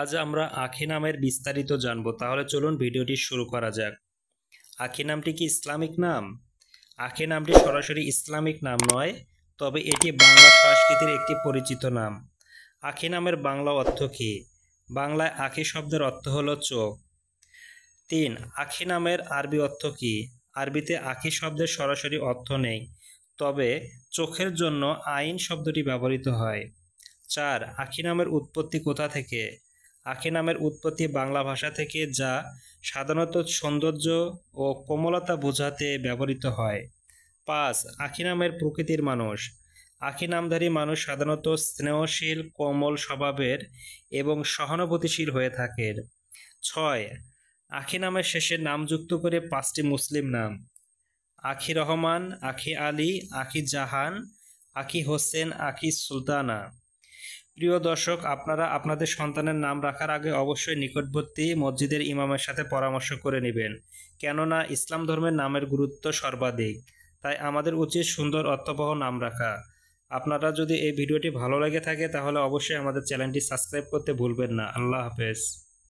আজ আমরা আখি নামের বিস্তারিত জানব তাহলে চলুন ভিডিওটি শুরু করা যাক আখি নামটি কি ইসলামিক নাম আখি নামটি সরাসরি ইসলামিক নাম নয় তবে এটি বাংলা সংস্কৃতির একটি পরিচিত নাম আখি নামের বাংলা অর্থ কী বাংলায় আখি শব্দের অর্থ হল চোখ তিন আখি নামের আরবি অর্থ কী আরবিতে আখি শব্দের সরাসরি অর্থ নেই তবে চোখের জন্য আইন শব্দটি ব্যবহৃত হয় চার আখি নামের উৎপত্তি কোথা থেকে আখি নামের উৎপত্তি বাংলা ভাষা থেকে যা সাধারণত সৌন্দর্য ও কোমলতা বোঝাতে ব্যবহৃত হয় পাঁচ আখি নামের প্রকৃতির মানুষ আখি নামধারী মানুষ সাধারণত স্নেহশীল কোমল স্বভাবের এবং সহানুভূতিশীল হয়ে থাকে ছয় আখি নামের শেষে নাম যুক্ত করে পাঁচটি মুসলিম নাম আখি রহমান আখি আলী আখি জাহান আখি হোসেন আখি সুলতানা প্রিয় দর্শক আপনারা আপনাদের সন্তানের নাম রাখার আগে অবশ্যই নিকটবর্তী মসজিদের ইমামের সাথে পরামর্শ করে নেবেন কেননা ইসলাম ধর্মের নামের গুরুত্ব সর্বাধিক তাই আমাদের উচিত সুন্দর অর্থবহ নাম রাখা আপনারা যদি এই ভিডিওটি ভালো লেগে থাকে তাহলে অবশ্যই আমাদের চ্যানেলটি সাবস্ক্রাইব করতে ভুলবেন না আল্লাহ হাফেজ